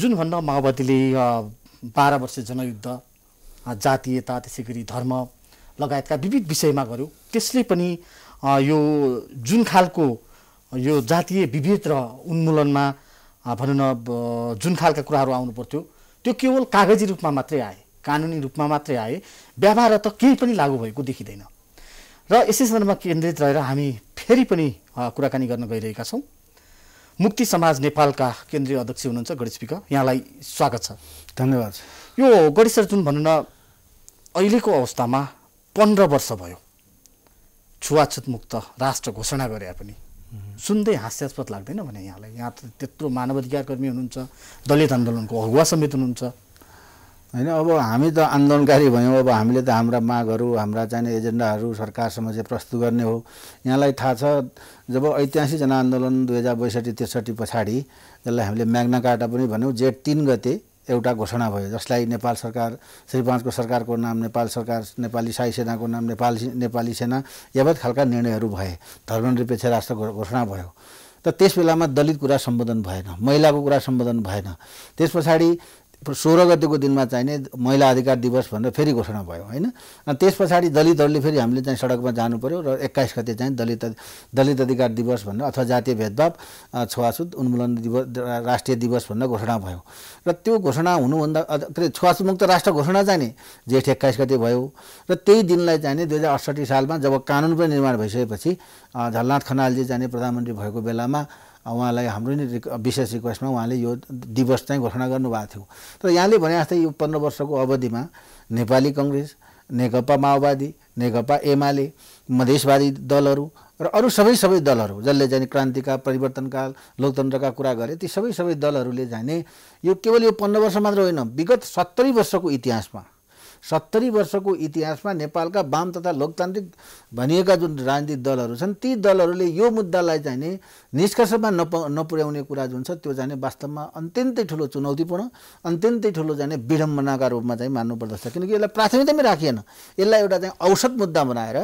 जुन भन्न माओवादीले बाह्र वर्ष जनयुद्ध जातीयता त्यसै गरी धर्म लगायतका विविध विषयमा गर्यो त्यसले पनि यो जुन खालको यो जातीय विभेद र उन्मूलनमा भनौँ न जुन खालका कुराहरू आउनु पर्थ्यो त्यो केवल कागजी रूपमा मात्रै आए कानुनी रूपमा मात्रै आए व्यवहार त केही पनि लागू भएको देखिँदैन र यसै सन्दर्भमा केन्द्रित रहेर हामी फेरि पनि कुराकानी गर्न गइरहेका छौँ मुक्ति समाज नेपालका केन्द्रीय अध्यक्ष हुनुहुन्छ गणेश यहाँलाई स्वागत छ धन्यवाद यो गणेश सर जुन भनौँ न अहिलेको अवस्थामा पन्ध्र वर्ष भयो छुवाछुत मुक्त राष्ट्र घोषणा गरे पनि सुन्दै हास्यास्पद लाग्दैन भने यहाँलाई यहाँ त त्यत्रो मानवाधिकार कर्मी हुनुहुन्छ दलित आन्दोलनको अगुवा समेत हुनुहुन्छ होइन अब हामी त आन्दोलनकारी भयौँ अब हामीले त हाम्रा मागहरू हाम्रा चाहिने एजेन्डाहरू सरकारसम्म चाहिँ प्रस्तुत गर्ने हो यहाँलाई थाहा छ जब ऐतिहासिक जनआन्दोलन दुई हजार बैसठी त्रिसठी पछाडि यसलाई हामीले म्याग्ना काटा पनि भन्यौँ जेठ तिन गते एउटा घोषणा भयो जसलाई नेपाल सरकार श्री सरकारको नाम नेपाल सरकार नेपाली साई सेनाको नाम नेपाल नेपाली सेना यावत खालका निर्णयहरू भए धर्मनिरपेक्ष राष्ट्र घोषणा भयो त त्यस बेलामा दलित कुरा सम्बोधन भएन महिलाको कुरा सम्बोधन भएन त्यस पछाडि सोह्र गतिको दिनमा चाहिने महिला अधिकार दिवस भनेर फेरि घोषणा भयो होइन अनि त्यस पछाडि दलितहरूले फेरि हामीले चाहिँ सडकमा जानु पऱ्यो र एक्काइस गते चाहिँ दलित दलित अधिकार दिवस भनेर अथवा जातीय भेदभाव छुवाछुत उन्मूलन दिवस राष्ट्रिय दिवस भनेर घोषणा भयो र त्यो घोषणा हुनुभन्दा के अरे छुवाछुतमुक्त राष्ट्र घोषणा चाहिने जेठ एक्काइस गते भयो र त्यही दिनलाई चाहिने दुई हजार अठसट्ठी सालमा जब कानुन पनि निर्माण भइसकेपछि झलनाथ खनालजी जाने प्रधानमन्त्री भएको बेलामा उहाँलाई हाम्रो नै विशेष रिक्वेस्टमा उहाँले यो दिवस चाहिँ घोषणा गर्नुभएको थियो तर यहाँले भने जस्तै यो पन्ध्र वर्षको अवधिमा नेपाली कङ्ग्रेस नेकपा माओवादी नेकपा एमाले मधेसवादी दलहरू र अरू सबै सबै दलहरू जसले चाहिँ क्रान्तिका परिवर्तनका लोकतन्त्रका कुरा गरे ती सबै सबै दलहरूले जाने यो केवल यो पन्ध्र वर्ष मात्र होइन विगत सत्तरी वर्षको इतिहासमा सत्तरी वर्षको इतिहासमा नेपालका वाम तथा लोकतान्त्रिक भनिएका जुन राजनीतिक दलहरू छन् ती दलहरूले यो मुद्दालाई चाहिँ नि निष्कर्षमा नप नपुर्याउने कुरा जुन छ त्यो जाने वास्तवमा अत्यन्तै ठुलो चुनौतीपूर्ण अत्यन्तै ठुलो जाने विडम्बनाका रूपमा चाहिँ मान्नुपर्दछ किनकि यसलाई प्राथमिकतामै राखिएन यसलाई एउटा चाहिँ औसत मुद्दा बनाएर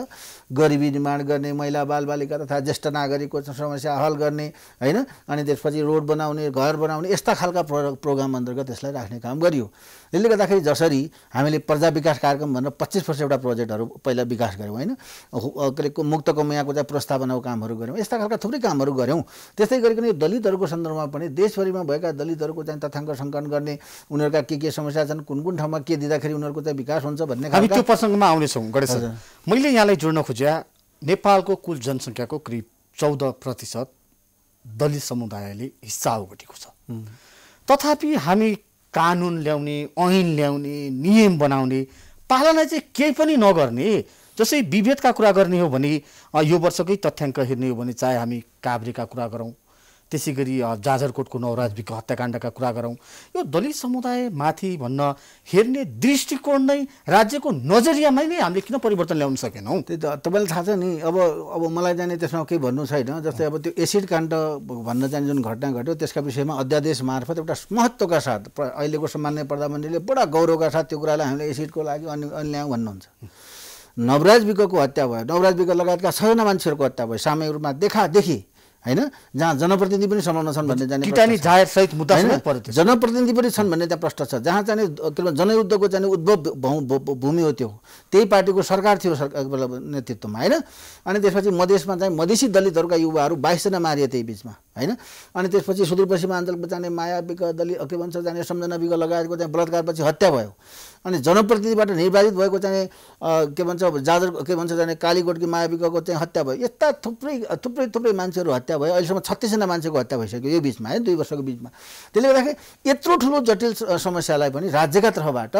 गरिबी निर्माण गर्ने महिला बालबालिका तथा ज्येष्ठ नागरिकको समस्या हल गर्ने होइन अनि त्यसपछि रोड बनाउने घर बनाउने यस्ता खालका प्रोग्राम अन्तर्गत यसलाई राख्ने काम गरियो यसले गर्दाखेरि जसरी हामीले प्रजा विकास कार्यक्रम भनेर पच्चिस वर्ष एउटा प्रोजेक्टहरू पहिला विकास गऱ्यौँ होइन के अरे मुक्तको यहाँको चाहिँ प्रस्तावनाको कामहरू गऱ्यौँ यस्ता खालका थुप्रै कामहरू गऱ्यौँ त्यस्तै गरिकन यो दलितहरूको सन्दर्भमा पनि देशभरिमा भएका दलितहरूको चाहिँ तथ्याङ्क सङ्कलन गर्ने उनीहरूका के के समस्या छन् कुन कुन ठाउँमा के दिँदाखेरि उनीहरूको चाहिँ विकास हुन्छ भन्ने हामी त्यो प्रसङ्गमा आउनेछौँ गणेश मैले यहाँलाई जोड्न खोजे नेपालको कुल जनसङ्ख्याको करिब चौध प्रतिशत दलित समुदायले हिस्सा ओगटेको छ तथापि हामी कानुन ल्याउने ऐन ल्याउने नियम बनाउने पालना चाहिँ केही पनि नगर्ने जसै विभेदका कुरा गर्ने हो भने यो वर्षकै तथ्याङ्क हेर्ने हो भने चाहे हामी काभ्रेका कुरा गरौँ त्यसै गरी जाजरकोटको नवराजविको हत्याकाण्डका कुरा गरौँ यो दलित समुदायमाथि भन्न हेर्ने दृष्टिकोण नै राज्यको नजरियामै नै हामीले किन परिवर्तन ल्याउन सकेनौँ त्यही त तपाईँलाई थाहा छ नि अब अब मलाई जाने त्यसमा केही भन्नु छैन जस्तै अब त्यो एसिड काण्ड भन्न जाने जुन घटना घट्यो त्यसका विषयमा अध्यादेश मार्फत एउटा महत्त्वका साथ अहिलेको सामान्य प्रधानमन्त्रीले बडा गौरवका साथ त्यो कुरालाई हामीले एसिडको लागि अनि अन्ल्यायौँ भन्नुहुन्छ नवराज विकको हत्या भयो नवराज विक लगायतका सयना मान्छेहरूको हत्या भयो सामूहिक रूपमा देखादेखि होइन जहाँ जनप्रतिनिधि पनि संलग्न छन् भन्ने जाने किटानी सहित मुद्दा जनप्रतिनिधि पनि छन् भन्ने त्यहाँ प्रश्न छ जहाँ चाहिँ के भन्छ जनयुद्धको चाहिँ उद्भव भूमि हो त्यो त्यही पार्टीको सरकार थियो सरकार नेतृत्वमा होइन अनि त्यसपछि मधेसमा चाहिँ मधेसी दलितहरूका युवाहरू बाइसजना मारिए त्यही बिचमा होइन अनि त्यसपछि सुदूरपश्चिमाञ्चलको जाने माया विक दलित के भन्छ जाने सम्झना विग लगायतको चाहिँ बलात्कारपछि हत्या भयो अनि जनप्रतिनिधिबाट निर्वाचित भएको चाहिँ के भन्छ जाजर के भन्छ जाने कालीगोटकी मायाविकको चाहिँ हत्या भयो यस्ता थुप्रै थुप्रै थुप्रै मान्छेहरू हत्या भयो अहिलेसम्म छत्तिसजना मान्छेको हत्या भइसक्यो यो बिचमा है दुई वर्षको बिचमा त्यसले गर्दाखेरि यत्रो ठुलो जटिल समस्यालाई पनि राज्यका तर्फबाट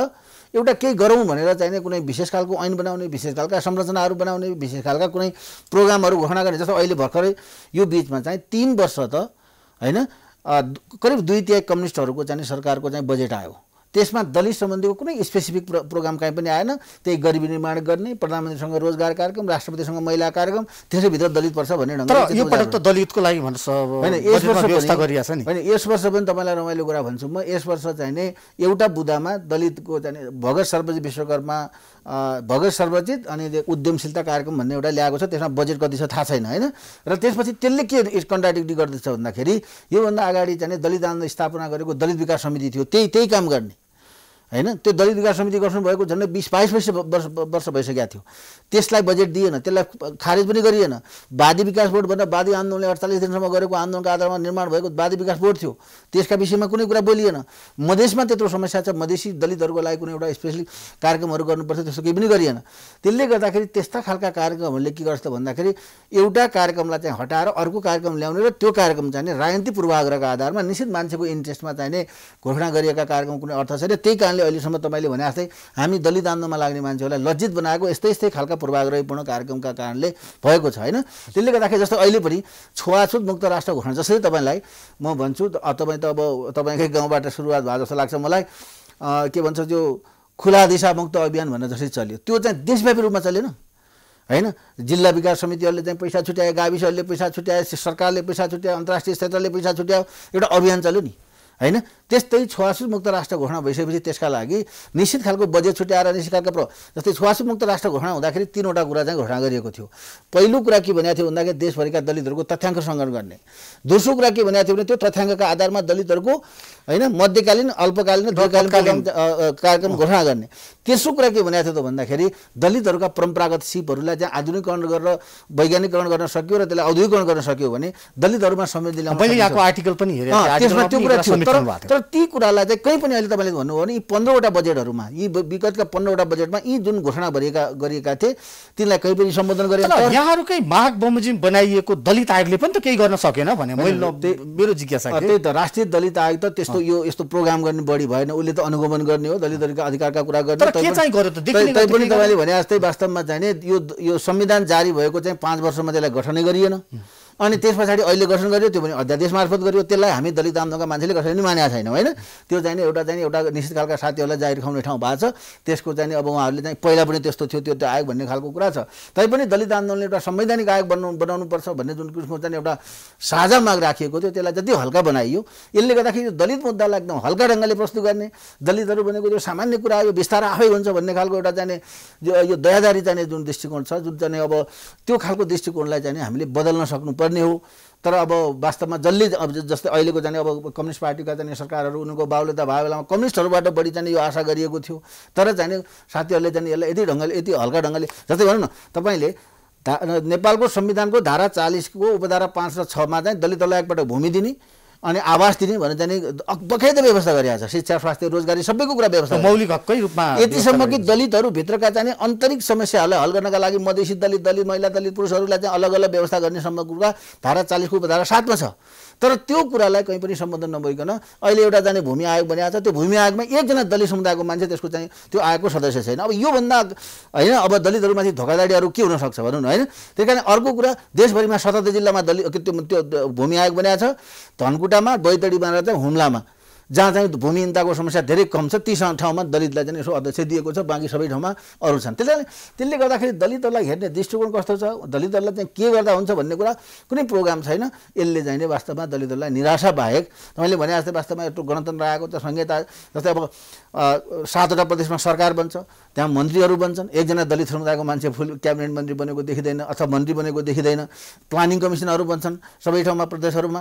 एउटा केही गरौँ भनेर चाहिने कुनै विशेष खालको ऐन बनाउने विशेष खालका संरचनाहरू बनाउने विशेष खालका कुनै प्रोग्रामहरू घोषणा गर्ने जस्तो अहिले भर्खरै यो बिचमा चाहिँ तिन वर्ष त होइन करिब दुई तिहाई कम्युनिस्टहरूको चाहिँ सरकारको चाहिँ बजेट आयो त्यसमा दलित सम्बन्धीको कुनै स्पेसिफिक प्रो प्रोग्राम कहीँ पनि आएन त्यही गरिबी निर्माण गर्ने प्रधानमन्त्रीसँग रोजगार कार्यक्रम राष्ट्रपतिसँग महिला कार्यक्रम त्यसैभित्र दलित पर्छ भन्ने ढङ्ग त दलितको लागि होइन यस वर्ष नि होइन यस वर्ष पनि तपाईँलाई रमाइलो कुरा भन्छु म यस वर्ष चाहिँ नै एउटा बुदामा दलितको चाहिँ भगत सर्वजित विश्वकर्मा भगत सर्वजित अनि उद्यमशीलता कार्यक्रम भन्ने एउटा ल्याएको छ त्यसमा बजेट कति छ थाहा छैन होइन र त्यसपछि त्यसले के कन्ट्राडिक्टी गर्दैछ भन्दाखेरि योभन्दा अगाडि चाहिँ दलित आन्दोलन स्थापना गरेको दलित विकास समिति थियो त्यही त्यही काम गर्ने होइन त्यो दलित विकास समिति गठन भएको झन्डै बिस बाइस वर्ष वर्ष वर्ष भइसकेको थियो त्यसलाई बजेट दिएन त्यसलाई खारेज पनि गरिएन वादी विकास बोर्ड भनेर वादी आन्दोलनले अडचालिस दिनसम्म गरेको आन्दोलनको आधारमा निर्माण भएको वादी विकास बोर्ड थियो त्यसका विषयमा कुनै कुरा बोलिएन मधेसमा त्यत्रो समस्या छ मधेसी दलितहरूको लागि कुनै एउटा स्पेसली कार्यक्रमहरू गर्नुपर्छ त्यस्तो केही पनि गरिएन त्यसले गर्दाखेरि त्यस्ता खालका कार्यक्रमहरूले के गर्छ त भन्दाखेरि एउटा कार्यक्रमलाई चाहिँ हटाएर अर्को कार्यक्रम ल्याउने र त्यो कार्यक्रम चाहिने राजनीतिक पूर्वाग्रहका आधारमा निश्चित मान्छेको इन्ट्रेस्टमा चाहिने घोषणा गरिएका कार्यक्रम कुनै अर्थ छैन त्यही कारणले मैले अहिलेसम्म तपाईँले भने जस्तै हामी दलित आन्दोलनमा लाग्ने मान्छेहरूलाई लज्जित बनाएको यस्तै यस्तै खालका पूर्वाग्रहीपूर्ण कार्यक्रमका कारणले भएको छ होइन त्यसले गर्दाखेरि जस्तो अहिले पनि छुवाछुत मुक्त राष्ट्र घोषणा जसरी तपाईँलाई म भन्छु तपाईँ त अब तपाईँकै गाउँबाट सुरुवात भयो जस्तो लाग्छ मलाई के भन्छ त्यो खुला दिशामुक्त अभियान भनेर जसरी चल्यो त्यो चाहिँ देशव्यापी रूपमा चलेन होइन जिल्ला विकास समितिहरूले चाहिँ पैसा छुट्यायो गाविसहरूले पैसा छुट्यायो सरकारले पैसा छुट्यायो अन्तर्राष्ट्रिय क्षेत्रले पैसा छुट्यायो एउटा अभियान चल्यो नि होइन त्यस्तै छुवासुत मुक्त राष्ट्र घोषणा भइसकेपछि त्यसका लागि निश्चित खालको बजेट छुट्याएर निश्चित खालको प्र जस्तै छुवासुत मुक्त राष्ट्र घोषणा हुँदाखेरि तिनवटा कुरा चाहिँ घोषणा गरिएको थियो पहिलो कुरा के भनेको थियो भन्दाखेरि देशभरिका दलितहरूको तथ्याङ्क सङ्कलन गर्ने दोस्रो कुरा के भनेको थियो भने त्यो तथ्याङ्कका आधारमा दलितहरूको होइन मध्यकालीन अल्पकालीन दीर्घकालीन कार्यक्रम घोषणा गर्ने तेस्रो कुरा के भनेको थियो त भन्दाखेरि दलितहरूका परम्परागत सिपहरूलाई चाहिँ आधुनिकरण गरेर वैज्ञानिकरण गर्न सक्यो र त्यसलाई औद्योगिकरण गर्न सक्यो भने दलितहरूमा संवेदनशील आर्टिकल पनि तर ती कुरालाई चाहिँ कहीँ पनि अहिले तपाईँले भन्नुभयो भने यी पन्ध्रवटा बजेटहरूमा यी विगतका पन्ध्रवटा बजेटमा यी जुन घोषणा भरिएका गरिएका थिए तिनलाई कहीँ पनि सम्बोधन गरेर यहाँहरूकै माघ बमोजिम बनाइएको दलित आयोगले पनि त केही गर्न सकेन भने मैले मेरो जिज्ञासा त्यही त राष्ट्रिय दलित आयोग त त्यस्तो यो यस्तो प्रोग्राम गर्ने बढी भएन उसले त अनुगमन गर्ने हो दलितहरूका अधिकारका कुरा गर्ने पनि तपाईँले भने जस्तै वास्तवमा चाहिँ यो संविधान जारी भएको चाहिँ पाँच वर्षमा त्यसलाई गठनै गरिएन अनि त्यस पछाडि अहिले गठन गर्यो त्यो पनि अध्यादेश मार्फत गर्यो त्यसलाई हामी दलित आन्दोलनका मान्छेले कसैले पनि मानेका छैनौँ होइन त्यो चाहिँ एउटा चाहिँ एउटा निश्चित खालका साथीहरूलाई जागिर खुवाउने ठाउँ भएको छ त्यसको चाहिँ अब उहाँहरूले चाहिँ पहिला पनि त्यस्तो थियो त्यो आयोग भन्ने खालको कुरा छ तैपनि दलित आन्दोलनले एउटा संवैधानिक आयोग बनाउनु बनाउनुपर्छ भन्ने जुन किसिमको चाहिँ एउटा साझा माग राखिएको थियो त्यसलाई जति हल्का बनाइयो यसले गर्दाखेरि यो दलित मुद्दालाई एकदम हल्का ढङ्गले प्रस्तुत गर्ने दलितहरू भनेको यो सामान्य कुरा यो बिस्तारै आफै हुन्छ भन्ने खालको एउटा जाने यो दयादारी जाने जुन दृष्टिकोण छ जुन चाहिँ अब त्यो खालको दृष्टिकोणलाई चाहिँ हामीले बदल्न सक्नु पर्ने हो तर अब वास्तवमा जसले अब जस्तै अहिलेको जाने अब कम्युनिस्ट पार्टीका जाने सरकारहरू उनीहरूको बाहुल्यता भए बेलामा कम्युनिस्टहरूबाट बढी जाने यो आशा गरिएको थियो तर जाने साथीहरूले जाने यसलाई यति ढङ्गले यति हल्का ढङ्गले जस्तै भनौँ न तपाईँले धा नेपालको संविधानको धारा चालिसको उपधारा पाँच र छमा चाहिँ दलित दलायकबाट भूमि दिने अनि आवास दिने भनेर चाहिँ अकबखै व्यवस्था गरिरहेको छ शिक्षा स्वास्थ्य रोजगारी सबैको कुरा व्यवस्था मौलिक हककै रूपमा यतिसम्म कि दलितहरूभित्रका चाहिँ आन्तरिक समस्याहरूलाई हल गर्नका लागि मधेसी दलित दलित महिला दलित पुरुषहरूलाई चाहिँ अलग अलग व्यवस्था गर्ने कुरा धारा चालिसको उपधारा सातमा छ तर त्यो कुरालाई कहीँ पनि सम्बोधन नभइकन अहिले एउटा जाने भूमि आयोग बनिएको छ त्यो भूमि आयोगमा एकजना दलित समुदायको मान्छे त्यसको चाहिँ त्यो आयोगको सदस्य छैन अब योभन्दा होइन अब दलितहरूमाथि धोकाधाडीहरू के हुनसक्छ भनौँ न होइन त्यही कारण अर्को कुरा देशभरिमा सतहत्तर जिल्लामा दलित त्यो त्यो भूमि आयोग बनाएको छ धनकुटामा बैतडीमा र चाहिँ हुम्लामा जहाँ चाहिँ भूमिहीनताको समस्या धेरै कम छ ती ठाउँमा दलितलाई चाहिँ यसो अध्यक्ष दिएको छ बाँकी सबै ठाउँमा अरू छन् त्यसले त्यसले गर्दाखेरि दलितहरूलाई हेर्ने दृष्टिकोण कस्तो छ दलितहरूलाई चाहिँ के गर्दा हुन्छ भन्ने कुरा कुनै प्रोग्राम छैन यसले चाहिँ वास्तवमा दलितहरूलाई निराशा बाहेक तपाईँले भने जस्तै वास्तवमा यत्रो गणतन्त्र आएको त संहिता जस्तै अब सातवटा प्रदेशमा सरकार बन्छ त्यहाँ मन्त्रीहरू बन्छन् एकजना दलित समुदायको मान्छे फुल क्याबिनेट मन्त्री बनेको देखिँदैन अथवा मन्त्री बनेको देखिँदैन प्लानिङ कमिसनहरू बन्छन् सबै ठाउँमा प्रदेशहरूमा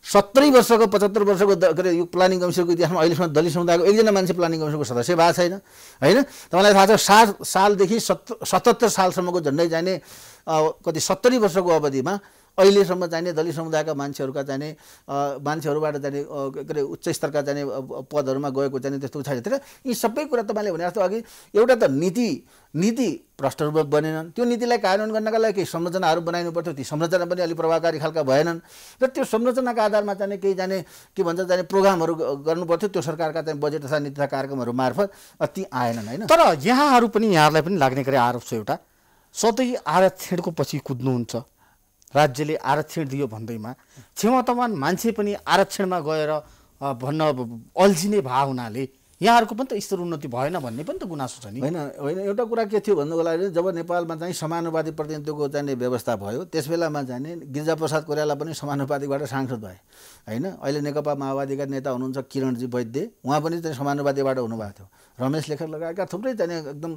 सत्तरी वर्षको पचहत्तर वर्षको के अरे यो प्लानिङ कमिसनको इतिहासमा अहिलेसम्म दलित समुदायको एकजना मान्छे प्लानिङ कमिसनको सदस्य भएको छैन होइन तपाईँलाई थाहा छ सात सालदेखि सत सतहत्तर सालसम्मको झन्डै जाने कति सत्तरी वर्षको अवधिमा अहिलेसम्म चाहिने दलित समुदायका मान्छेहरूका चाहिने मान्छेहरूबाट जाने के अरे उच्च स्तरका जाने पदहरूमा गएको जाने त्यस्तो छैन तर यी सबै कुरा तपाईँले भने जस्तो अघि एउटा त नीति नीति भ्रष्टरूपक बनेनन् त्यो नीतिलाई कार्यान्वयन गर्नका लागि केही संरचनाहरू बनाइनु पर्थ्यो ती संरचना पनि अलिक प्रभावकारी खालका भएनन् र त्यो संरचनाका आधारमा जाने केही जाने के भन्छ जाने प्रोग्रामहरू गर्नु पर्थ्यो त्यो सरकारका चाहिँ बजेट तथा नीति तथा कार्यक्रमहरू मार्फत ती आएनन् होइन तर यहाँहरू पनि यहाँहरूलाई पनि लाग्ने गरी आरोप छ एउटा सधैँ आरक्षणको पछि कुद्नुहुन्छ राज्यले आरक्षण दियो भन्दैमा क्षमतावान मान्छे पनि आरक्षणमा गएर भन्न अल्झिने भा हुनाले यहाँहरूको पनि त स्तर उन्नति भएन भन्ने पनि त गुनासो छ नि होइन होइन एउटा कुरा के थियो भन्नुको लागि जब नेपालमा चाहिँ समानुपातिक प्रतिनिधित्वको चाहिँ व्यवस्था भयो त्यस बेलामा चाहिँ गिरिजाप्रसाद कोरियाला पनि समानुपातिकबाट सांसद भए होइन अहिले नेकपा माओवादीका नेता हुनुहुन्छ किरणजी वैद्य उहाँ पनि चाहिँ समानुपातिबाट हुनुभएको थियो रमेश लेखक लगाएका थुप्रै जाने एकदम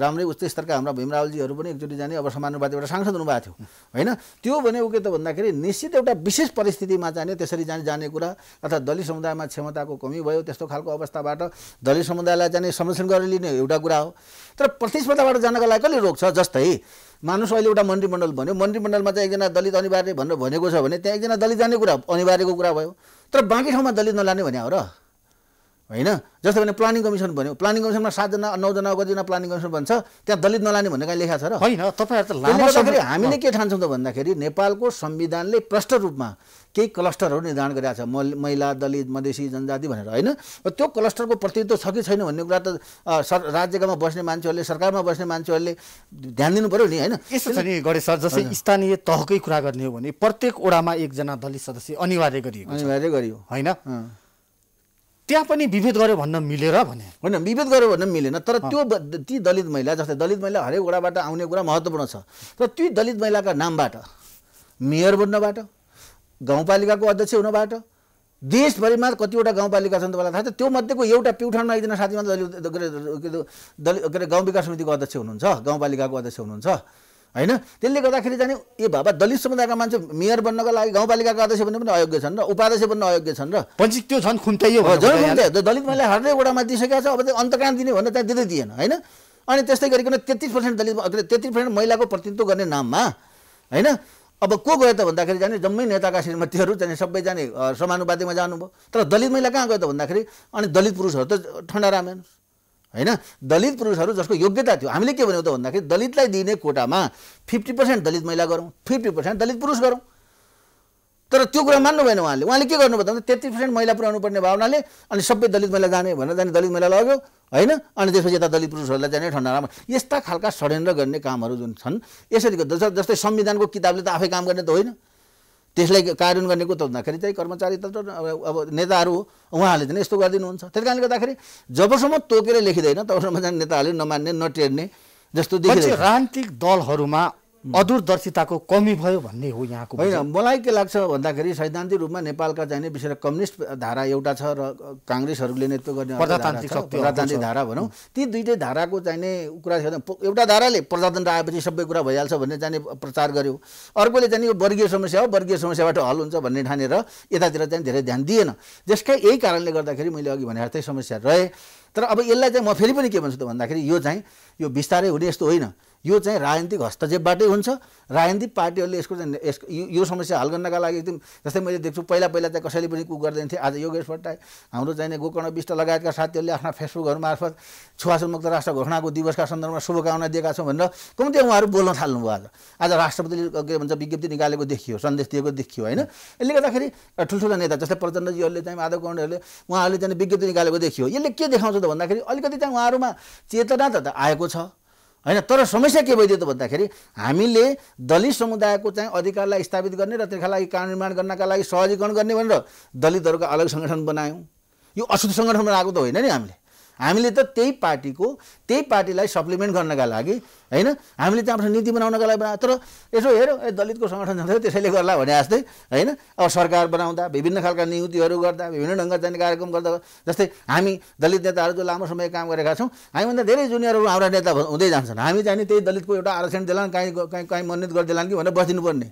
राम्रै उच्च स्तरका हाम्रा भीमरावलजीहरू पनि एकचोटि जाने अब समानुपातिबाट सांसद हुनुभएको थियो होइन त्यो भनेको के त भन्दाखेरि निश्चित एउटा विशेष परिस्थितिमा जाने त्यसरी जाने जाने कुरा अथवा दलित समुदायमा क्षमताको कमी भयो त्यस्तो खालको अवस्थाबाट प्रतिस्पर्धाबाट दलित समुदायलाई जाने संरक्षण गरेर लिने एउटा कुरा हो तर प्रतिस्पर्धाबाट जानको लागि कसले रोक्छ जस्तै मानुस अहिले एउटा मन्त्रीमण्डल भन्यो मन्त्रीमण्डलमा चाहिँ एकजना दलित अनिवार्य भनेर भनेको छ भने त्यहाँ एकजना दलित जाने कुरा अनिवार्यको कुरा भयो तर बाँकी ठाउँमा दलित नलाने भने हो र होइन जस्तो भने प्लानिङ कमिसन भन्यो प्लानिङ कमिसनमा सातजना नौजना कतिजना प्लानिङ कमिसन भन्छ त्यहाँ दलित नलाने भन्ने कहीँ लेखा छ र होइन तपाईँहरू त हामीले के ठान्छौँ त भन्दाखेरि नेपालको संविधानले प्रष्ट रूपमा केही क्लस्टरहरू निर्धारण गरिरहेको छ महिला दलित मधेसी जनजाति भनेर होइन त्यो क्लस्टरको प्रतिनिधित्व छ कि छैन भन्ने कुरा त सर राज्यकामा बस्ने मान्छेहरूले सरकारमा बस्ने मान्छेहरूले ध्यान दिनु पऱ्यो नि होइन यस्तो छ नि गणेश सर जस्तै स्थानीय तहकै कुरा गर्ने हो भने प्रत्येक ओडामा एकजना दलित सदस्य अनिवार्य गरियो अनिवार्य गरियो होइन त्यहाँ पनि विभेद गर्यो भन्न मिलेर भने होइन विभेद गर्यो भन्न मिलेन तर त्यो ती दलित महिला जस्तै दलित महिला हरेक वडाबाट आउने कुरा महत्त्वपूर्ण छ र ती दलित महिलाका नामबाट मेयर बन्नबाट गाउँपालिकाको अध्यक्ष हुनबाट देशभरिमा कतिवटा गाउँपालिका छन् तपाईँलाई थाहा छ त्यो मध्येको एउटा प्युठानमा एकजना साथीमा दलित के दलित के अरे गाउँ विकास समितिको अध्यक्ष हुनुहुन्छ गाउँपालिकाको अध्यक्ष हुनुहुन्छ होइन त्यसले गर्दाखेरि जाने ए बाबा दलित समुदायका मान्छे मेयर बन्नको लागि गाउँपालिकाको अध्यक्ष बन्ने पनि अयोग्य छन् र उपाध्यक्ष बन्न अयोग्य छन् र पछि त्यो छन् खुम्तै दलित मैले हरेक वडामा दिइसकेको छ अब त्यो अन्तकान दिने भन्दा त्यहाँ दिँदै दिएन होइन अनि त्यस्तै गरिकन तेत्तिस पर्सेन्ट दलित तेत्तिस पर्सेन्ट महिलाको प्रतिनिधित्व गर्ने नाममा होइन अब को गयो त भन्दाखेरि जाने जम्मै नेताका श्रीमतीहरू जाने सबै जाने समानुपातिमा जानुभयो तर दलित महिला कहाँ गयो त भन्दाखेरि अनि दलित पुरुषहरू त ठन्डा राम हेर्नुहोस् होइन दलित पुरुषहरू जसको योग्यता थियो हामीले के भन्यौँ त भन्दाखेरि दलितलाई दिने कोटामा फिफ्टी पर्सेन्ट दलित महिला गरौँ फिफ्टी पर्सेन्ट दलित पुरुष गरौँ तर त्यो कुरा मान्नु भएन उहाँले उहाँले के गर्नुभयो भन्दा तेत्तिस पर्सेन्ट महिला पुऱ्याउनु पर्ने भावनाले अनि सबै दलित महिला जाने भनेर जाने दलित महिला लग्यो होइन अनि त्यसपछि यता दलित पुरुषहरूलाई जाने ठन्डा राम्रो यस्ता खालका षड्यन्त्र गर्ने कामहरू जुन छन् यसरी जस्तै संविधानको किताबले त आफै काम गर्ने त होइन त्यसलाई कार्यान्वयन गर्ने को त भन्दाखेरि चाहिँ कर्मचारी त अब नेताहरू हो उहाँहरूले चाहिँ यस्तो गरिदिनुहुन्छ त्यस कारणले गर्दाखेरि जबसम्म तोकेर लेखिँदैन तबसम्म चाहिँ नेताहरूले नमान्ने नटेर्ने जस्तो देखिन्छ राजनीतिक दलहरूमा अदूरदर्शिताको कमी भयो भन्ने हो यहाँको होइन मलाई के लाग्छ भन्दाखेरि सैद्धान्तिक रूपमा नेपालका चाहिने विशेष कम्युनिस्ट धारा एउटा छ र काङ्ग्रेसहरूले नेतृत्व गर्ने प्रजातान्त्रिक शक्ति प्रजातान्त्रिक धारा भनौँ ती दुइटै धाराको चाहिने कुरा थियो एउटा धाराले प्रजातन्त्र आएपछि सबै कुरा भइहाल्छ भन्ने चाहिँ प्रचार गर्यो अर्कोले चाहिँ यो वर्गीय समस्या हो वर्गीय समस्याबाट हल हुन्छ भन्ने ठानेर यतातिर चाहिँ धेरै ध्यान दिएन जसका यही कारणले गर्दाखेरि मैले अघि भने जस्तै समस्या रहे तर अब यसलाई चाहिँ म फेरि पनि के भन्छु त भन्दाखेरि यो चाहिँ यो बिस्तारै हुने यस्तो होइन यो चाहिँ राजनीतिक हस्तक्षेपबाटै हुन्छ राजनीतिक पार्टीहरूले यसको चाहिँ यस यो समस्या हल गर्नका लागि एकदम जस्तै मैले देख्छु पहिला पहिला चाहिँ कसैले पनि कुक गर्दैन थिएँ आज योगेश भट्टाई हाम्रो चाहिने गोकर्ण विष्ट लगायतका साथीहरूले आफ्ना फेसबुकहरू मार्फत मुक्त राष्ट्र घोषणाको दिवसका सन्दर्भमा शुभकामना दिएका छौँ भनेर कम्ती उहाँहरू बोल्न थाल्नुभयो आज आज राष्ट्रपतिले के भन्छ विज्ञप्ति निकालेको देखियो सन्देश दिएको देखियो होइन यसले गर्दाखेरि ठुल्ठुला नेता जस्तै प्रचण्डजीहरूले चाहिँ माधव गौँडहरूले उहाँहरूले चाहिँ विज्ञप्ति निकालेको देखियो यसले के देखाउँछ त भन्दाखेरि अलिकति चाहिँ उहाँहरूमा चेतना त आएको छ होइन तर समस्या के भइदियो त भन्दाखेरि हामीले दलित समुदायको चाहिँ अधिकारलाई स्थापित गर्ने र त्यसका लागि कानुन निर्माण गर्नका लागि सहजीकरण गर्ने भनेर दलितहरूको अलग सङ्गठन बनायौँ यो अशुद्ध सङ्गठन बनाएको त होइन नि हामीले हामीले त त्यही पार्टीको त्यही पार्टीलाई सप्लिमेन्ट गर्नका लागि होइन हामीले त्यहाँबाट नीति बनाउनका लागि बना तर यसो हेरौँ ए दलितको सङ्गठन जान्छ त्यसैले गर्ला भने जस्तै होइन अब सरकार बनाउँदा विभिन्न खालका नियुक्तिहरू गर्दा विभिन्न ढङ्गका जाने कार्यक्रम गर्दा जस्तै हामी दलित नेताहरू जो लामो समय काम गरेका छौँ हामीभन्दा धेरै जुनियरहरू हाम्रा नेता हुँदै जान्छन् हामी चाहिँ त्यही दलितको एउटा आरक्षण दिलान् काहीँ काहीँ काहीँ मनोनित गरिदिलान् कि भनेर बसिदिनुपर्ने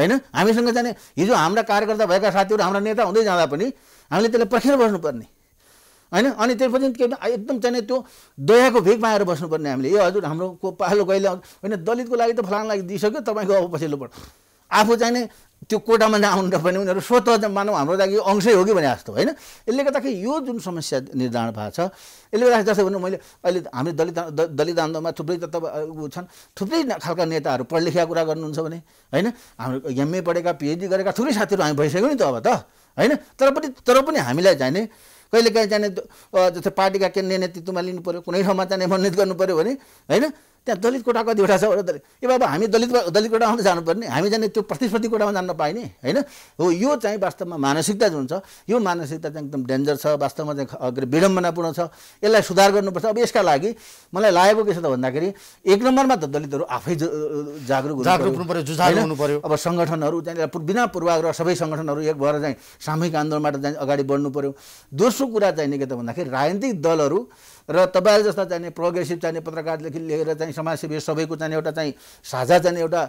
होइन हामीसँग जाने हिजो हाम्रा कार्यकर्ता भएका साथीहरू हाम्रा नेता हुँदै जाँदा पनि हामीले त्यसलाई पर्खेर बस्नुपर्ने होइन अनि त्यसपछि के एकदम चाहिँ त्यो दयाको भेग आएर बस्नुपर्ने हामीले यो हजुर हाम्रो को पालो कहिले होइन दलितको लागि त फलान लागि दिइसक्यो तपाईँको अब पछिल्लो पर्छ आफू चाहिँ त्यो कोटामा नआउनु पनि उनीहरू स्वत मानव हाम्रो लागि अंशै हो कि भने जस्तो होइन यसले गर्दाखेरि यो जुन समस्या निर्धारण भएको छ यसले गर्दाखेरि जस्तै भन्नु मैले अहिले हामी दलित दलित आन्दोलनमा थुप्रै त ऊ छन् थुप्रै खालका नेताहरू पढ लेखेका कुरा गर्नुहुन्छ भने होइन हाम्रो एमए पढेका पिएचडी गरेका थुप्रै साथीहरू हामी भइसक्यौँ नि त अब त होइन तर पनि तर पनि हामीलाई चाहिँ नि कहिले काहीँ जाने जस्तै पार्टीका केन्द्रीय नेतृत्वमा लिनु पऱ्यो कुनै ठाउँमा जाने मनोनित पऱ्यो भने होइन त्यहाँ दलित कोटा कतिवटा छ होला दलित ए बाबा हामी दलित दलित कोटा पनि जानुपर्ने हामी जाने त्यो प्रतिस्पर्धी कोटामा जान नपाइने होइन हो यो चाहिँ वास्तवमा मानसिकता जुन छ यो मानसिकता चाहिँ एकदम डेन्जर छ वास्तवमा चाहिँ अग्र विडम्बनापूर्ण छ यसलाई सुधार गर्नुपर्छ अब यसका लागि मलाई लागेको के छ त भन्दाखेरि एक नम्बरमा त दलितहरू आफै जागरुक हुनु पऱ्यो अब सङ्गठनहरू चाहिँ बिना पूर्वाग्रह सबै सङ्गठनहरू एक भएर चाहिँ सामूहिक आन्दोलनबाट चाहिँ अगाडि बढ्नु पऱ्यो दोस्रो कुरा चाहिँ के त भन्दाखेरि राजनीतिक दलहरू र तपाईँहरू जस्ता चाहिने प्रोग्रेसिभ चाहिने पत्रकारदेखि लिएर चाहिँ समाजसेवी सबैको चाहिने एउटा चाहिँ साझा चाहिने एउटा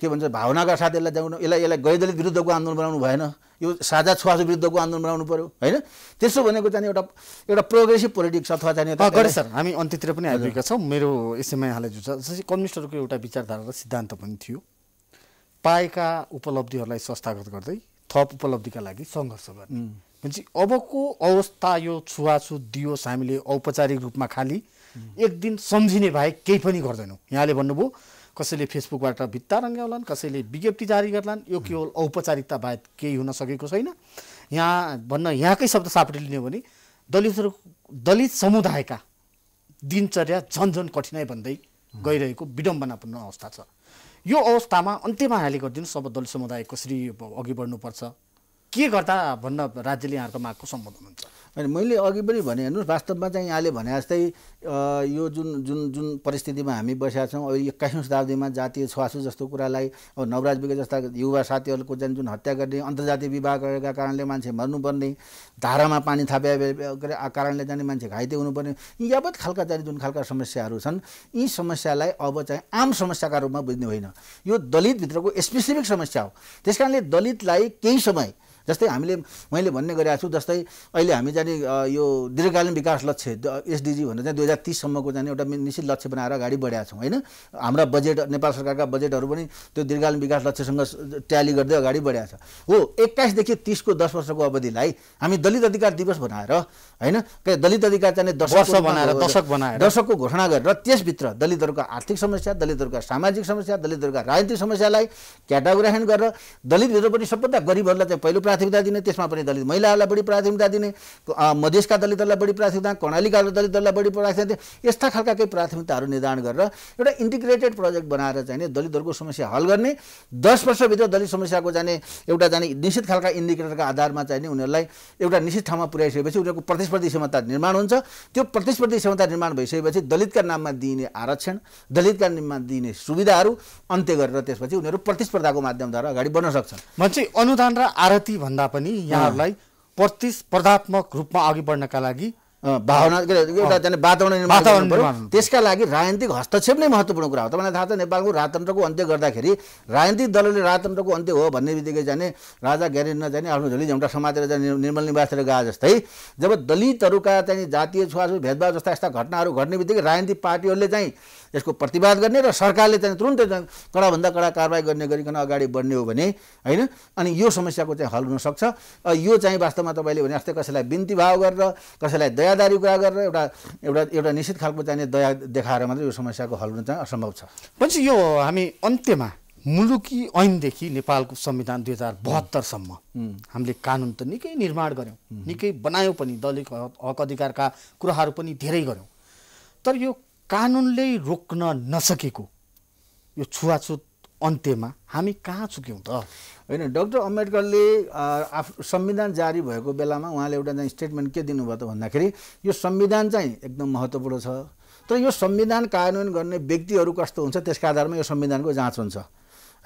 के भन्छ भावनाका साथ यसलाई जाउनु यसलाई यसलाई गैदलित विरुद्धको आन्दोलन बनाउनु भएन यो साझा छुवाछु विरुद्धको आन्दोलन बनाउनु पऱ्यो होइन त्यसो भनेको चाहिँ एउटा एउटा प्रोग्रेसिभ पोलिटिक्स अथवा चाहिँ सर हामी अन्त्यतिर पनि आइपुगेका छौँ मेरो यसैमा यहाँलाई जुन छ जस्तै कम्युनिस्टहरूको एउटा विचारधारा र सिद्धान्त पनि थियो पाएका उपलब्धिहरूलाई संस्थागत गर्दै थप उपलब्धिका लागि सङ्घर्ष गर्ने भनेपछि अबको अवस्था यो छुवाछुत दियोस् हामीले औपचारिक रूपमा खालि एक दिन सम्झिने बाहेक केही पनि गर्दैनौँ यहाँले भन्नुभयो कसैले फेसबुकबाट भित्ता रङ्ग्याउलान् कसैले विज्ञप्ति जारी गर्लान् यो केवल औपचारिकता बाहेक केही हुन सकेको छैन यहाँ भन्न यहाँकै शब्द सापट्टि लिने हो भने दलितहरू दलित समुदायका दिनचर्या झन् झन कठिनाइ भन्दै गइरहेको विडम्बनापूर्ण अवस्था छ यो अवस्थामा अन्त्यमा यहाँले गरिदिनुहोस् अब दलित समुदाय कसरी अघि बढ्नुपर्छ के गर्दा भन्न राज्यले यहाँहरूको मागको सम्बोधन हुन्छ अनि मैले अघि पनि भने हेर्नुहोस् वास्तवमा चाहिँ यहाँले भने जस्तै यो जुन जुन जुन परिस्थितिमा हामी बसेका छौँ अब एक्काइसौँ शताब्दीमा जातीय छुवाछु जस्तो कुरालाई अब नवराज विज्ञ जस्ता युवा साथीहरूको जुन जुन हत्या गर्ने अन्तर्जातीय विवाह गरेका कारणले मान्छे मर्नुपर्ने धारामा पानी थापे कारणले जाने मान्छे घाइते हुनुपर्ने यी यावत खालका जाने जुन खालका समस्याहरू छन् यी समस्यालाई अब चाहिँ आम समस्याका रूपमा बुझ्ने होइन यो दलितभित्रको स्पेसिफिक समस्या हो त्यस दलितलाई केही समय जस्तै हामीले मैले भन्ने गरेका छु जस्तै अहिले हामी जाने यो दीर्घकालीन विकास लक्ष्य एसडिजी भनेर चाहिँ दुई हजार तिससम्मको चाहिँ एउटा निश्चित लक्ष्य बनाएर अगाडि बढाएको छौँ होइन हाम्रा बजेट नेपाल सरकारका बजेटहरू पनि त्यो दीर्घकालीन विकास लक्ष्यसँग ट्याली गर्दै अगाडि बढाएको छ हो एक्काइसदेखि तिसको दस वर्षको अवधिलाई हामी दलित अधिकार दिवस बनाएर होइन दलित अधिकार चाहिँ दस वर्ष बनाएर दशक बनाएर दशकको घोषणा गरेर त्यसभित्र दलितहरूका आर्थिक समस्या दलितहरूका सामाजिक समस्या दलितहरूका राजनीतिक समस्यालाई क्याटागोराइन गरेर दलितभित्र पनि सबभन्दा गरिबहरूलाई चाहिँ पहिलो प्राथमिकता दिने त्यसमा पनि दलित महिलाहरूलाई बढी प्राथमिकता दिने मधेसका दलितहरूलाई बढी प्राथमिकता कर्णालीका दलितहरूलाई बढी प्राथमिकता यस्ता खालका केही प्राथमिकताहरू निर्धारण गरेर एउटा इन्टिग्रेटेड प्रोजेक्ट बनाएर चाहिँ दलितहरूको समस्या हल गर्ने दस वर्षभित्र दलित समस्याको जाने एउटा जाने निश्चित खालका इन्डिकेटरका आधारमा चाहिँ उनीहरूलाई एउटा निश्चित ठाउँमा पुर्याइसकेपछि उनीहरूको प्रतिस्पर्धी क्षमता निर्माण हुन्छ त्यो प्रतिस्पर्धी क्षमता निर्माण भइसकेपछि दलितका नाममा दिइने आरक्षण दलितका नाममा दिइने सुविधाहरू अन्त्य गरेर त्यसपछि उनीहरू प्रतिस्पर्धाको माध्यमद्वारा अगाडि बढ्न सक्छन् मान्छे अनुदान र आरती भन्दा पनि यहाँहरूलाई प्रतिस्पर्धात्मक रूपमा अघि बढ्नका लागि भावना के अरे एउटा चाहिँ वातावरण त्यसका लागि राजनीतिक हस्तक्षेप नै महत्त्वपूर्ण कुरा हो तपाईँलाई थाहा छ नेपालको राजतन्त्रको अन्त्य गर्दाखेरि राजनीतिक दलले राजतन्त्रको अन्त्य हो भन्ने बित्तिकै जाने राजा ग्यारेन्डमा नजाने आफ्नो झोली झम्टा समातेर जाने निर्मल निवासतिर गए जस्तै जब दलितहरूका चाहिँ जातीय छुवाछुत भेदभाव जस्ता यस्ता घटनाहरू घट्ने बित्तिकै राजनीतिक पार्टीहरूले चाहिँ यसको प्रतिवाद गर्ने र सरकारले चाहिँ तुरुन्तै कडाभन्दा कडा कारवाही गर्ने गरिकन अगाडि बढ्ने हो भने होइन अनि यो समस्याको चाहिँ हल हुनसक्छ यो चाहिँ वास्तवमा तपाईँले भने जस्तै कसैलाई बिन्ती भाव गरेर कसैलाई दयादारी कुरा गरेर एउटा एउटा एउटा निश्चित खालको चाहिने दया देखाएर मात्रै यो समस्याको हल हुन चाहिँ असम्भव छ भनेपछि यो हामी अन्त्यमा मुलुकी ऐनदेखि नेपालको संविधान दुई हजार बहत्तरसम्म हामीले कानुन त निकै निर्माण गऱ्यौँ निकै बनायौँ पनि दलित हक अधिकारका कुराहरू पनि धेरै गऱ्यौँ तर यो कानुनले रोक्न नसकेको यो छुवाछुत अन्त्यमा हामी कहाँ चुक्यौँ त होइन डक्टर अम्बेडकरले आफ संविधान जारी भएको बेलामा उहाँले एउटा चाहिँ स्टेटमेन्ट के दिनुभयो त भन्दाखेरि यो संविधान चाहिँ एकदम महत्त्वपूर्ण छ तर यो संविधान कार्यान्वयन गर्ने व्यक्तिहरू कस्तो हुन्छ त्यसको आधारमा यो संविधानको जाँच हुन्छ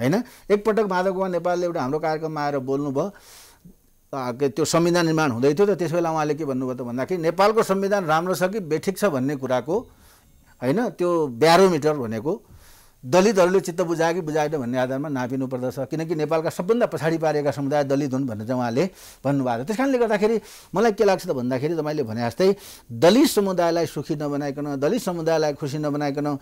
होइन एकपटक माधव कुमार नेपालले एउटा हाम्रो कार्यक्रममा आएर बोल्नुभयो त्यो संविधान निर्माण हुँदै थियो त त्यस बेला उहाँले के भन्नुभयो त भन्दाखेरि नेपालको संविधान राम्रो छ कि बेठिक छ भन्ने कुराको होइन त्यो ब्यारोमिटर भनेको दलितहरूले चित्त बुझायो कि बुझाएन भन्ने आधारमा नापिनु पर्दछ किनकि नेपालका सबभन्दा पछाडि पारेका समुदाय दलित हुन् भनेर चाहिँ उहाँले भन्नुभएको छ त्यस कारणले गर्दाखेरि मलाई के लाग्छ त भन्दाखेरि तपाईँले भने जस्तै दलित समुदायलाई सुखी नबनाइकन दलित समुदायलाई खुसी नबनाइकन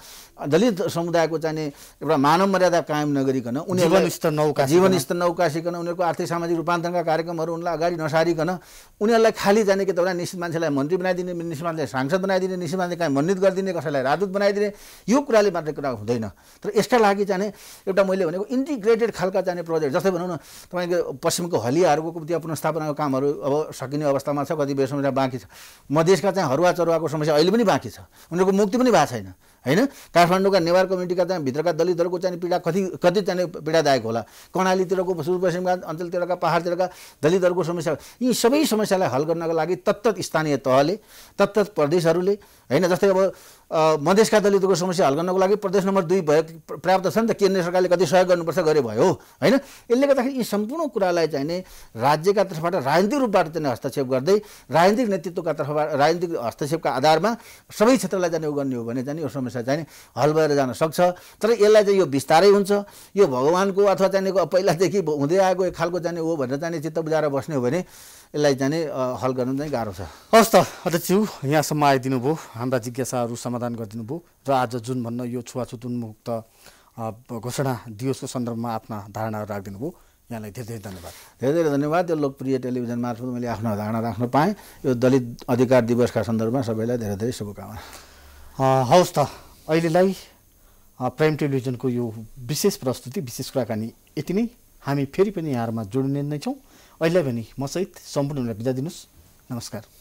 दलित समुदायको चाहिँ एउटा मानव मर्यादा कायम नगरिकन उनीहरू जीवनस्तर नौकासिकन उनीहरूको आर्थिक सामाजिक रूपान्तरणका कार्यक्रमहरू उनलाई अगाडि नसारिकन उनीहरूलाई खाली जाने कि तपाईँलाई निश्चित मान्छेलाई मन्त्री बनाइदिने निश्चित मान्छेलाई सांसद बनाइदिने निश्चित मान्छे कहीँ मन्डित गरिदिने कसैलाई राजदूत बनाइदिने यो कुराले मात्रै कुरा हुँदैन तर यसका लागि चाहिँ एउटा मैले भनेको इन्टिग्रेटेड खालका जाने प्रोजेक्ट जस्तै भनौँ न तपाईँको पश्चिमको हलियाहरूको त्यहाँ पुनस्थापनाको कामहरू अब सकिने अवस्थामा छ कति कतिपय समस्या बाँकी छ मधेसका चाहिँ हरुवा चरुवाको समस्या अहिले पनि बाँकी छ उनीहरूको मुक्ति पनि भएको छैन होइन काठमाडौँका नेवार कम्युनिटीका चाहिँ भित्रका दलितहरूको चाहिँ पीडा कति कति चाहिँ पीडादायक होला कर्णालीतिरको सुदूरपश्चिमका अञ्चलतिरका पाहाडतिरका दलितहरूको समस्या यी सबै समस्यालाई हल गर्नको लागि तत्त स्थानीय तहले तत्त प्रदेशहरूले होइन जस्तै अब मधेसका दलितको समस्या हल गर्नको लागि प्रदेश नम्बर दुई भए पर्याप्त छ नि त केन्द्र सरकारले कति सहयोग गर्नुपर्छ गरे भयो होइन यसले गर्दाखेरि यी सम्पूर्ण कुरालाई चाहिँ नि राज्यका तर्फबाट राजनीतिक रूपबाट चाहिँ हस्तक्षेप गर्दै राजनीतिक नेतृत्वका तर्फबाट राजनीतिक हस्तक्षेपका आधारमा सबै क्षेत्रलाई जाने उ गर्ने हो भने चाहिँ यो समस्या चाहिँ हल भएर जान सक्छ तर यसलाई चाहिँ यो बिस्तारै हुन्छ यो भगवान्को अथवा चाहिँ पहिलादेखि हुँदै आएको एक खालको जाने हो भनेर चाहिँ चित्त बुझाएर बस्ने हो भने यसलाई जाने हल गर्नु चाहिँ गाह्रो छ हस् त अध्यक्षज्यू यहाँसम्म आइदिनु भयो हाम्रा जिज्ञासाहरू समाधान गरिदिनु भयो र आज जुन भन्न यो छुवाछुत उन्मुक्त घोषणा दिवसको सन्दर्भमा आफ्ना धारणाहरू राखिदिनु भयो यहाँलाई धेरै धेरै धन्यवाद धेरै धेरै धन्यवाद यो लोकप्रिय टेलिभिजन मार्फत मैले आफ्नो धारणा राख्न पाएँ यो दलित अधिकार दिवसका सन्दर्भमा सबैलाई धेरै धेरै शुभकामना हवस् त अहिलेलाई प्राइम टेलिभिजनको यो विशेष प्रस्तुति विशेष कुराकानी यति नै हामी फेरि पनि यहाँहरूमा जोडिने नै छौँ अहिले भने मसहित सम्पूर्णलाई बिदा दिनुहोस् नमस्कार